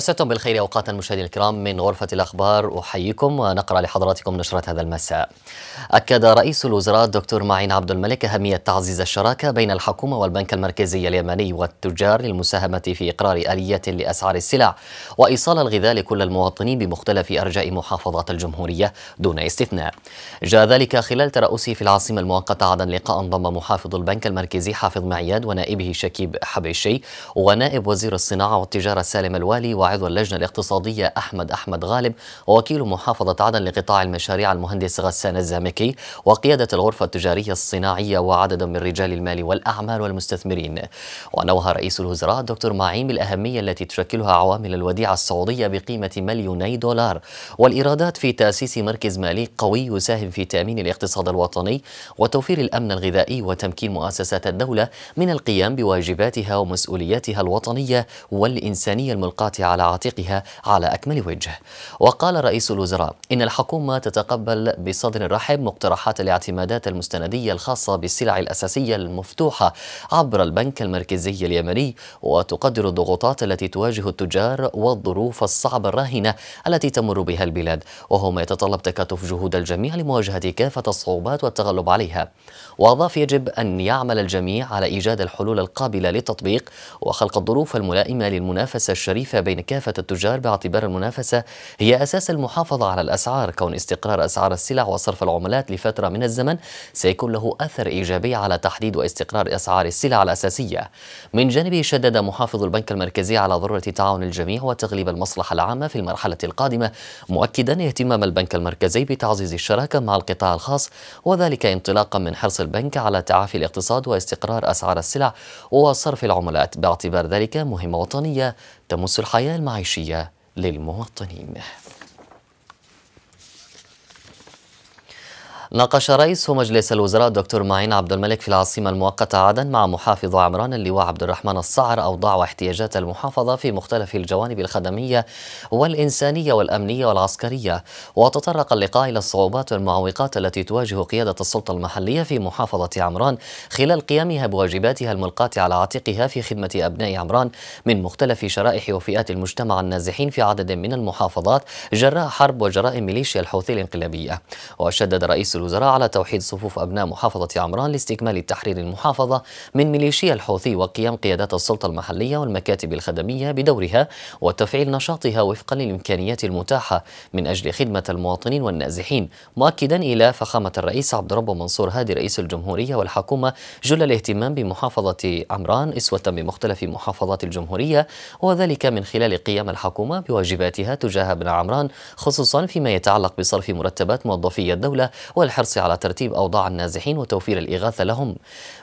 مساكم بالخير اوقاتا مشاهدينا الكرام من غرفه الاخبار احييكم ونقرا لحضراتكم نشره هذا المساء. اكد رئيس الوزراء الدكتور معين عبد الملك اهميه تعزيز الشراكه بين الحكومه والبنك المركزي اليمني والتجار للمساهمه في اقرار اليه لاسعار السلع وايصال الغذاء لكل المواطنين بمختلف ارجاء محافظات الجمهوريه دون استثناء. جاء ذلك خلال ترأسه في العاصمه المؤقته عدن لقاء ضم محافظ البنك المركزي حافظ معياد ونائبه شكيب حبيشي ونائب وزير الصناعه والتجاره سالم الوالي عضو اللجنة الاقتصادية أحمد أحمد غالب ووكيل محافظة عدن لقطاع المشاريع المهندس غسان الزامكي وقيادة الغرفة التجارية الصناعية وعدد من رجال المال والأعمال والمستثمرين ونوه رئيس الوزراء دكتور معيم الأهمية التي تشكلها عوامل الوديعة السعودية بقيمة مليوني دولار والإيرادات في تأسيس مركز مالي قوي يساهم في تأمين الاقتصاد الوطني وتوفير الأمن الغذائي وتمكين مؤسسات الدولة من القيام بواجباتها ومسؤولياتها الوطنية والإنسانية الملقاة على على عاتقها على أكمل وجه وقال رئيس الوزراء إن الحكومة تتقبل بصدر رحب مقترحات الاعتمادات المستندية الخاصة بالسلع الأساسية المفتوحة عبر البنك المركزي اليمني وتقدر الضغوطات التي تواجه التجار والظروف الصعبة الراهنة التي تمر بها البلاد وهو ما يتطلب تكاتف جهود الجميع لمواجهة كافة الصعوبات والتغلب عليها وأضاف يجب أن يعمل الجميع على إيجاد الحلول القابلة للتطبيق وخلق الظروف الملائمة للمنافسة الشريفة بين كافة التجار باعتبار المنافسة هي أساس المحافظة على الأسعار كون استقرار أسعار السلع وصرف العملات لفترة من الزمن سيكون له أثر إيجابي على تحديد واستقرار أسعار السلع الأساسية من جانبه شدد محافظ البنك المركزي على ضرورة تعاون الجميع وتغليب المصلحة العامة في المرحلة القادمة مؤكدا اهتمام البنك المركزي بتعزيز الشراكة مع القطاع الخاص وذلك انطلاقا من حرص البنك على تعافي الاقتصاد واستقرار أسعار السلع وصرف العملات باعتبار ذلك مهمة وطنية تمس الحياة المعيشية للمواطنين ناقش رئيس مجلس الوزراء الدكتور معين عبد الملك في العاصمة المؤقتة عدن مع محافظ عمران اللواء عبد الرحمن الصعر أوضاع واحتياجات المحافظة في مختلف الجوانب الخدمية والإنسانية والأمنية والعسكرية وتطرق اللقاء إلى الصعوبات والمعوقات التي تواجه قيادة السلطة المحلية في محافظة عمران خلال قيامها بواجباتها الملقاة على عاتقها في خدمة أبناء عمران من مختلف شرائح وفئات المجتمع النازحين في عدد من المحافظات جراء حرب وجرائم ميليشيا الحوثي الانقلابية وشدد رئيس الوزراء على توحيد صفوف أبناء محافظة عمران لاستكمال تحرير المحافظة من ميليشيا الحوثي وقيام قيادات السلطة المحلية والمكاتب الخدمية بدورها وتفعيل نشاطها وفقا للإمكانيات المتاحة من أجل خدمة المواطنين والنازحين مؤكدا إلى فخامة الرئيس عبد ربه منصور هادي رئيس الجمهورية والحكومة جل الاهتمام بمحافظة عمران إسوة بمختلف محافظات الجمهورية وذلك من خلال قيام الحكومة بواجباتها تجاه ابناء عمران خصوصا فيما يتعلق بصرف مرتبات موظفي الدولة الحرص على ترتيب أوضاع النازحين وتوفير الإغاثة لهم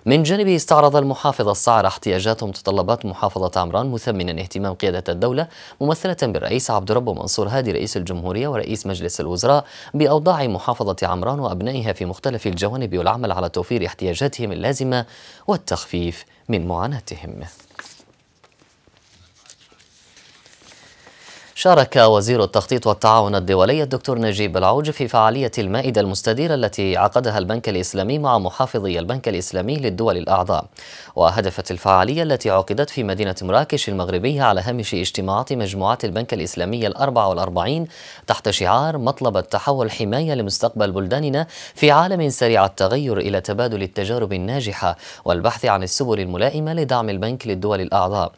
من جانبه استعرض المحافظ الصعر احتياجات ومتطلبات محافظة عمران مثمنا اهتمام قيادة الدولة ممثلة بالرئيس عبد ربه منصور هادي رئيس الجمهورية ورئيس مجلس الوزراء بأوضاع محافظة عمران وأبنائها في مختلف الجوانب والعمل على توفير احتياجاتهم اللازمة والتخفيف من معاناتهم شارك وزير التخطيط والتعاون الدولي الدكتور نجيب العوج في فعالية المائدة المستديرة التي عقدها البنك الإسلامي مع محافظي البنك الإسلامي للدول الأعضاء وهدفت الفعالية التي عقدت في مدينة مراكش المغربية على هامش اجتماعات مجموعات البنك الإسلامي الأربع والأربعين تحت شعار مطلب التحول حماية لمستقبل بلداننا في عالم سريع التغير إلى تبادل التجارب الناجحة والبحث عن السبل الملائمة لدعم البنك للدول الأعضاء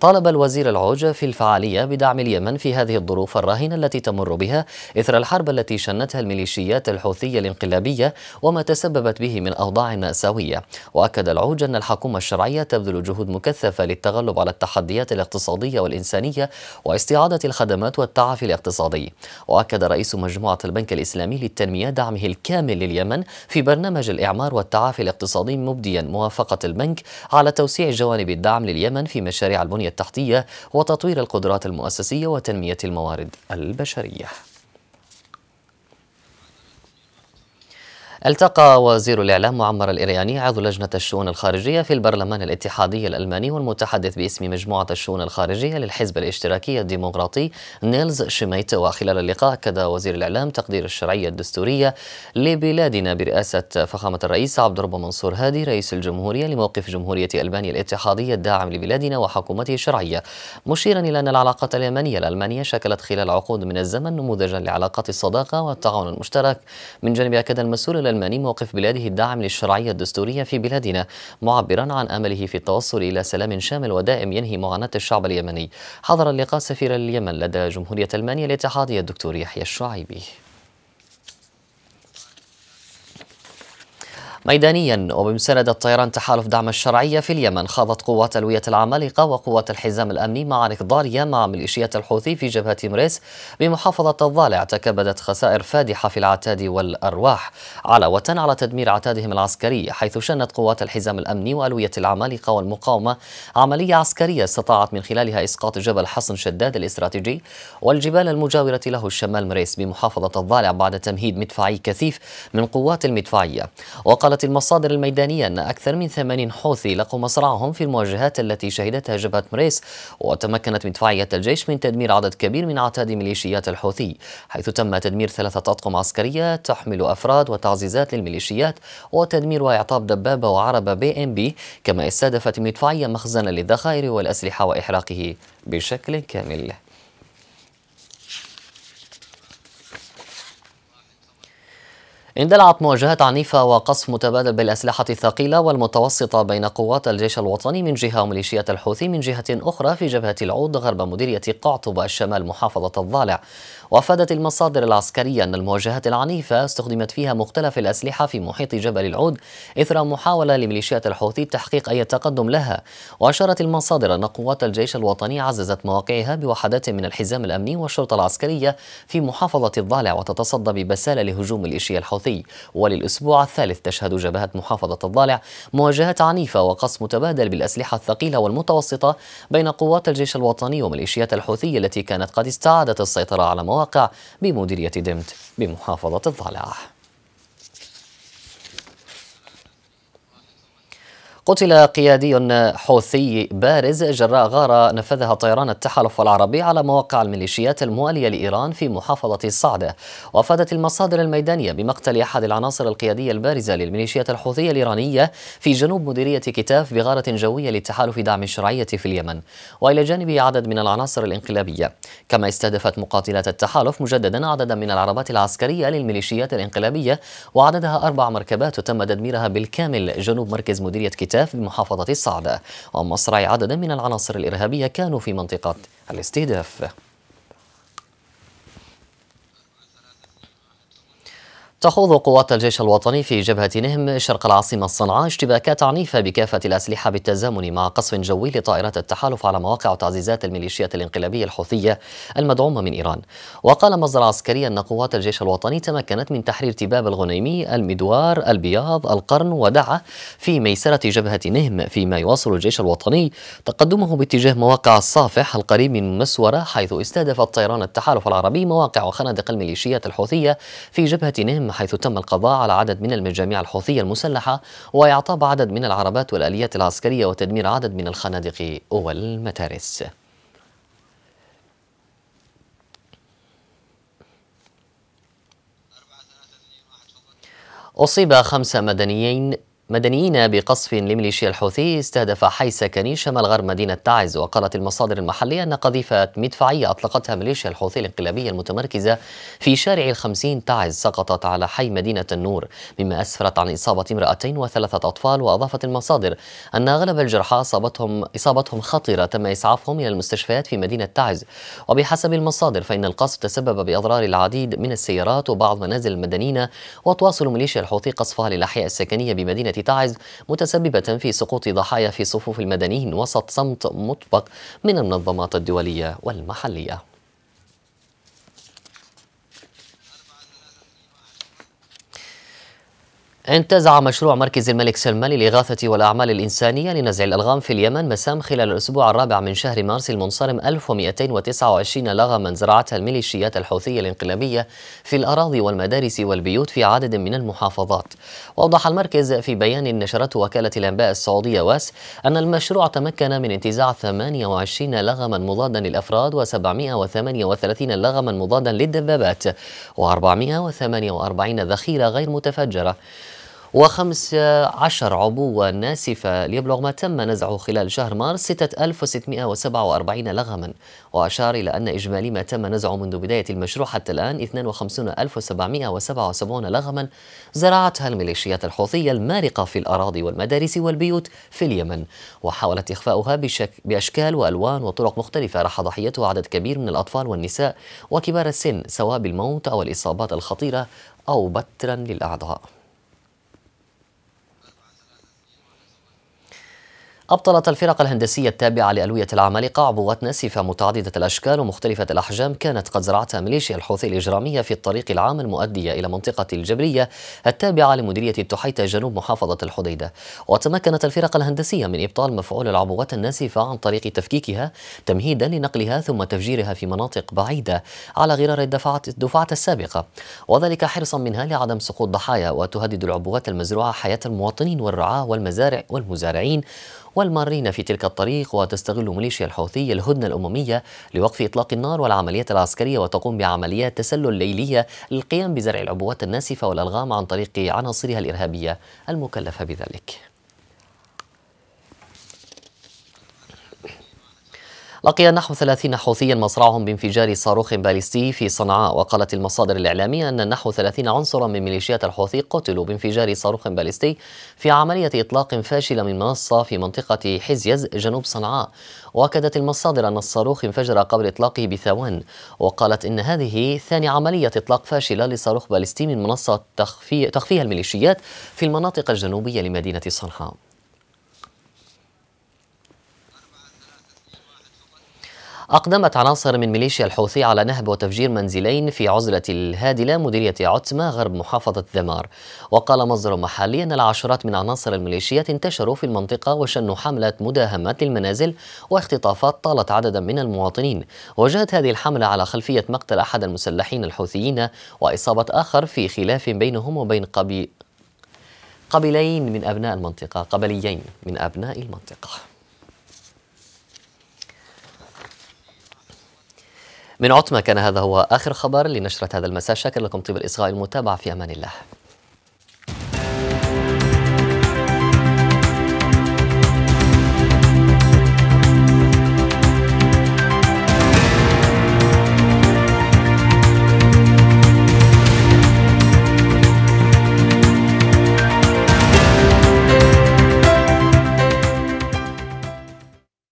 طالب الوزير العوج في الفعالية بدعم اليمن في في هذه الظروف الراهنة التي تمر بها إثر الحرب التي شنتها الميليشيات الحوثية الانقلابية وما تسببت به من أوضاع مأساوية وأكد العوج أن الحكومة الشرعية تبذل جهود مكثفة للتغلب على التحديات الاقتصادية والإنسانية واستعادة الخدمات والتعافي الاقتصادي وأكد رئيس مجموعة البنك الإسلامي للتنمية دعمه الكامل لليمن في برنامج الإعمار والتعافي الاقتصادي مبديا موافقة البنك على توسيع جوانب الدعم لليمن في مشاريع البنية التحتية وتطوير القدرات المؤسسية وتنمية تنمية الموارد البشرية التقى وزير الإعلام معمر الإرياني عضو لجنة الشؤون الخارجية في البرلمان الاتحادي الألماني والمتحدث باسم مجموعة الشؤون الخارجية للحزب الاشتراكي الديمقراطي نيلز شميت وخلال اللقاء أكد وزير الإعلام تقدير الشرعية الدستورية لبلادنا برئاسة فخامة الرئيس عبد الرب منصور هادي رئيس الجمهورية لموقف جمهورية ألبانيا الاتحادية الداعم لبلادنا وحكومته الشرعية مشيرا إلى أن العلاقات اليمنية الألمانية شكلت خلال عقود من الزمن نموذجا لعلاقات الصداقة والتعاون المشترك من جانب أكد المسؤول الألماني موقف بلاده الداعم للشرعية الدستورية في بلادنا معبرا عن أمله في التوصل إلى سلام شامل ودائم ينهي معاناة الشعب اليمني حضر اللقاء سفير اليمن لدى جمهورية ألمانيا الاتحادية الدكتور يحيى الشعيبي ميدانيا وبمساندة طيران تحالف دعم الشرعية في اليمن خاضت قوات ألوية العمالقة وقوات الحزام الأمني مع ضارية مع ميليشيات الحوثي في جبهة مريس بمحافظة الضالع تكبدت خسائر فادحة في العتاد والأرواح علاوة على تدمير عتادهم العسكري حيث شنت قوات الحزام الأمني وألوية العمالقة والمقاومة عملية عسكرية استطاعت من خلالها إسقاط جبل حصن شداد الاستراتيجي والجبال المجاورة له الشمال مريس بمحافظة الضالع بعد تمهيد مدفعي كثيف من قوات المدفعية وقال أشارت المصادر الميدانية أن أكثر من ثمانين حوثي لقوا مصرعهم في المواجهات التي شهدتها جبهة مريس وتمكنت مدفعية الجيش من تدمير عدد كبير من عتاد ميليشيات الحوثي حيث تم تدمير ثلاثة أطقم عسكرية تحمل أفراد وتعزيزات للميليشيات وتدمير وإعطاب دبابة وعربة بي إم بي كما استهدفت المدفعية مخزنا للذخائر والأسلحة وإحراقه بشكل كامل اندلعت مواجهات عنيفة وقصف متبادل بالأسلحة الثقيلة والمتوسطة بين قوات الجيش الوطني من جهة وميليشيات الحوثي من جهة أخرى في جبهة العود غرب مديرية قعطبة الشمال محافظة الضالع وأفادت المصادر العسكرية أن المواجهات العنيفة استخدمت فيها مختلف الأسلحة في محيط جبل العود إثر محاولة لميليشيات الحوثي تحقيق أي تقدم لها وأشارت المصادر أن قوات الجيش الوطني عززت مواقعها بوحدات من الحزام الأمني والشرطة العسكرية في محافظة الضالع وتتصدى ببسالة لهجوم الإشي الحوثي وللأسبوع الثالث تشهد جبهات محافظة الضالع مواجهات عنيفة وقص متبادل بالأسلحة الثقيلة والمتوسطة بين قوات الجيش الوطني وميليشيات الحوثي التي كانت قد استعادت السيطرة على مواقع المواقع بمديرية دمت بمحافظة الضالع قتل قيادي حوثي بارز جراء غارة نفذها طيران التحالف العربي على مواقع الميليشيات الموالية لإيران في محافظة الصعدة وأفادت المصادر الميدانية بمقتل أحد العناصر القيادية البارزة للميليشيات الحوثية الإيرانية في جنوب مديرية كتاف بغارة جوية لتحالف دعم الشرعية في اليمن وإلى جانبه عدد من العناصر الانقلابية كما استهدفت مقاتلات التحالف مجددا عددا من العربات العسكرية للميليشيات الانقلابية وعددها أربع مركبات تم تدميرها بالكامل جنوب مركز مديرية كتاف الاستهداف بمحافظة الصعدة ومصرع عدد من العناصر الإرهابية كانوا في منطقة الاستهداف تخوض قوات الجيش الوطني في جبهة نهم شرق العاصمة صنعاء اشتباكات عنيفة بكافة الأسلحة بالتزامن مع قصف جوي لطائرات التحالف على مواقع تعزيزات الميليشيات الانقلابية الحوثية المدعومة من إيران وقال مصدر عسكري أن قوات الجيش الوطني تمكنت من تحرير تباب الغنيمي المدوار البياض القرن ودعا في ميسرة جبهة نهم فيما يواصل الجيش الوطني تقدمه باتجاه مواقع الصافح القريب من مسورة حيث استهدف الطيران التحالف العربي مواقع وخنادق الميليشيات الحوثية في جبهة نهم حيث تم القضاء على عدد من المجاميع الحوثية المسلحة وإعطاب عدد من العربات والآليات العسكرية وتدمير عدد من الخنادق والمتارس أصيب خمسة مدنيين مدنيين بقصف لميليشيا الحوثي استهدف حي سكني شمال غرب مدينة تعز وقالت المصادر المحلية أن قذيفة مدفعية أطلقتها ميليشيا الحوثي الانقلابية المتمركزة في شارع الخمسين تعز سقطت على حي مدينة النور مما أسفرت عن إصابة امرأتين وثلاثة أطفال وأضافت المصادر أن أغلب الجرحى أصابتهم إصابتهم خطيرة تم إسعافهم إلى المستشفيات في مدينة تعز وبحسب المصادر فإن القصف تسبب بأضرار العديد من السيارات وبعض منازل المدنيين وتواصل ميليشيا الحوثي قصفها للأحياء السكنية بمدينة التي تعز متسببة في سقوط ضحايا في صفوف المدنيين وسط صمت مطبق من المنظمات الدولية والمحلية انتزع مشروع مركز الملك سلمان للإغاثة والأعمال الإنسانية لنزع الألغام في اليمن مسام خلال الأسبوع الرابع من شهر مارس المنصرم 1229 لغما زرعتها الميليشيات الحوثية الانقلابية في الأراضي والمدارس والبيوت في عدد من المحافظات وأوضح المركز في بيان نشرته وكالة الأنباء السعودية واس أن المشروع تمكن من انتزاع 28 لغما مضادا للأفراد و738 لغما مضادا للدبابات و448 ذخيرة غير متفجرة وخمس عشر عبوة ناسفة ليبلغ ما تم نزعه خلال شهر مارس 6647 لغما وأشار إلى أن إجمالي ما تم نزعه منذ بداية المشروع حتى الآن 52777 لغما زرعتها الميليشيات الحوثية المارقة في الأراضي والمدارس والبيوت في اليمن وحاولت إخفاؤها بشك بأشكال وألوان وطرق مختلفة راح ضحيته عدد كبير من الأطفال والنساء وكبار السن سواء بالموت أو الإصابات الخطيرة أو بترا للأعضاء أبطلت الفرق الهندسية التابعة لألوية العمالقة عبوات ناسفة متعددة الأشكال ومختلفة الأحجام كانت قد زرعتها ميليشيا الحوثي الإجرامية في الطريق العام المؤدية إلى منطقة الجبرية التابعة لمديرية التحيتة جنوب محافظة الحديدة وتمكنت الفرق الهندسية من إبطال مفعول العبوات الناسفة عن طريق تفكيكها تمهيدا لنقلها ثم تفجيرها في مناطق بعيدة على غرار الدفعات الدفعة السابقة وذلك حرصا منها لعدم سقوط ضحايا وتهدد العبوات المزروعة حياة المواطنين والرعاة والمزارع والمزارعين والمارين في تلك الطريق وتستغل ميليشيا الحوثي الهدنة الأممية لوقف إطلاق النار والعمليات العسكرية وتقوم بعمليات تسلل ليلية للقيام بزرع العبوات الناسفة والألغام عن طريق عناصرها الإرهابية المكلفة بذلك لقي نحو 30 حوثيا مصرعهم بانفجار صاروخ باليستي في صنعاء وقالت المصادر الإعلامية أن نحو 30 عنصرا من ميليشيات الحوثي قتلوا بانفجار صاروخ باليستي في عملية إطلاق فاشلة من منصة في منطقة حزيز جنوب صنعاء وأكدت المصادر أن الصاروخ انفجر قبل إطلاقه بثوان وقالت إن هذه ثاني عملية إطلاق فاشلة لصاروخ باليستي من منصة تخفي تخفيها الميليشيات في المناطق الجنوبية لمدينة صنعاء أقدمت عناصر من ميليشيا الحوثي على نهب وتفجير منزلين في عزلة الهادلة مديرية عتمة غرب محافظة ذمار وقال مصدر محلي أن العشرات من عناصر الميليشيات انتشروا في المنطقة وشنوا حملات مداهمات للمنازل واختطافات طالت عددا من المواطنين وجاءت هذه الحملة على خلفية مقتل أحد المسلحين الحوثيين وإصابة آخر في خلاف بينهم وبين قبيل قبيلين من أبناء المنطقة قبليين من أبناء المنطقة من عتمة كان هذا هو آخر خبر لنشرة هذا المساء شكرا لكم طيب الإصغاء المتابعة في أمان الله